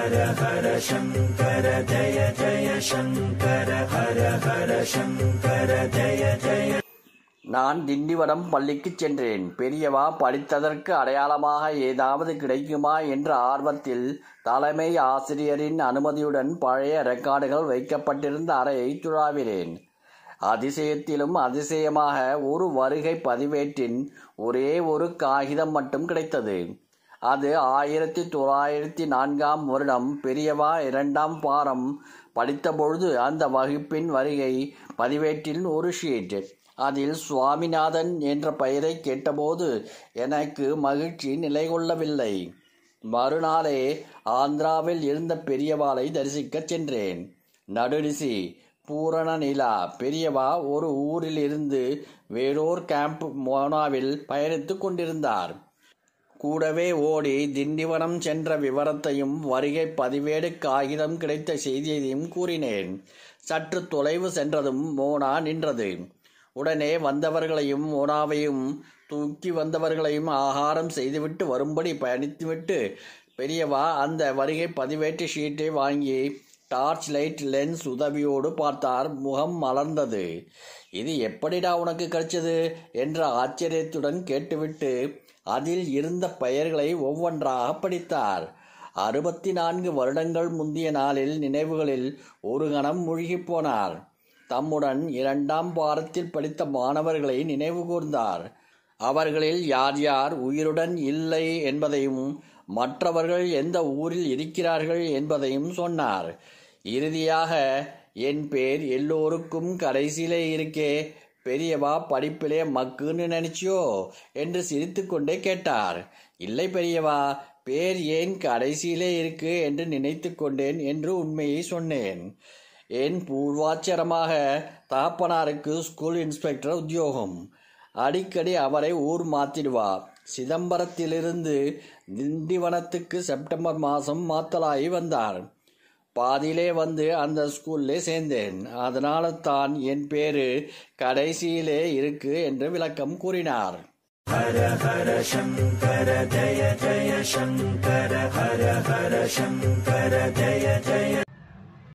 ஹர ஹர சங்கர ஜய ஜய சங்கர ஹர ஹர சங்கர ஜய ஜய நான் திண்டிவனம் பள்ளிக்கு சென்றேன் பெரியவா படித்ததற்கு அடையாளமாக ஏதாவது கிடைக்குமா என்ற ஆர்வத்தில் தலைமை ஆசிரியரின் அனுமதியுடன் பழைய ரெக்கார்டுகள் வைக்கப்பட்டிருந்த அறையை துழாவிறேன் அதிசயத்திலும் அதிசயமாக ஒரு வருகை பதிவேட்டின் ஒரே ஒரு காகிதம் மட்டும் கிடைத்தது அது ஆயிரத்தி தொள்ளாயிரத்தி நான்காம் வருடம் பெரியவா இரண்டாம் பாரம் படித்தபொழுது அந்த வகுப்பின் வருகை பதிவேட்டில் ஒரு ஷீட் அதில் சுவாமிநாதன் என்ற பெயரை கேட்டபோது எனக்கு மகிழ்ச்சி நிலை கொள்ளவில்லை மறுநாளே ஆந்திராவில் இருந்த பெரியவாளை தரிசிக்கச் சென்றேன் நடுநிசி பூரண நிலா பெரியவா ஒரு ஊரில் இருந்து வேறோர் கேம்ப் மோனாவில் பயணித்து கொண்டிருந்தார் கூடவே ஓடி திண்டிவனம் சென்ற விவரத்தையும் வருகை பதிவேடு காகிதம் கிடைத்த செய்தியையும் கூறினேன் சற்று தொலைவு சென்றதும் மோனா நின்றது உடனே வந்தவர்களையும் மோனாவையும் தூக்கி வந்தவர்களையும் ஆகாரம் செய்துவிட்டு வரும்படி பயணித்துவிட்டு பெரியவா அந்த வருகை பதிவேட்டு ஷீட்டை வாங்கி டார்ச் லைட் லென்ஸ் உதவியோடு பார்த்தார் முகம் மலர்ந்தது இது எப்படிடா உனக்கு கிடைச்சது என்ற ஆச்சரியத்துடன் கேட்டுவிட்டு அதில் இருந்த பெயர்களை ஒவ்வொன்றாக படித்தார் அறுபத்தி நான்கு வருடங்கள் முந்திய நாளில் நினைவுகளில் ஒரு கணம் மூழ்கி போனார் தம்முடன் இரண்டாம் வாரத்தில் படித்த மாணவர்களை நினைவு கூர்ந்தார் அவர்களில் யார் யார் உயிருடன் இல்லை என்பதையும் மற்றவர்கள் எந்த ஊரில் இருக்கிறார்கள் என்பதையும் சொன்னார் இறுதியாக என் பேர் எல்லோருக்கும் கடைசியிலே இருக்கே பெரியவா படிப்பிலே மக்குன்னு நினைச்சியோ என்று சிரித்துக்கொண்டே கேட்டார் இல்லை பெரியவா பேர் ஏன் கடைசியிலே இருக்கு என்று நினைத்து கொண்டேன் என்று உண்மையை சொன்னேன் என் பூர்வாச்சரமாக தகப்பனாருக்கு ஸ்கூல் இன்ஸ்பெக்டர் உத்தியோகம் அடிக்கடி அவரை ஊர் மாத்திடுவா சிதம்பரத்திலிருந்து திண்டிவனத்துக்கு செப்டம்பர் மாதம் மாத்தலாகி வந்தார் பாதியிலே வந்து அந்த ஸ்கூல்லே சேர்ந்தேன் அதனால தான் என் பேரு கடைசியிலே இருக்கு என்று விளக்கம் கூறினார் ஹர ஹர சங்கர ஜய ஜய சங்கர ஹர ஹர சங்கர ஜய ஜய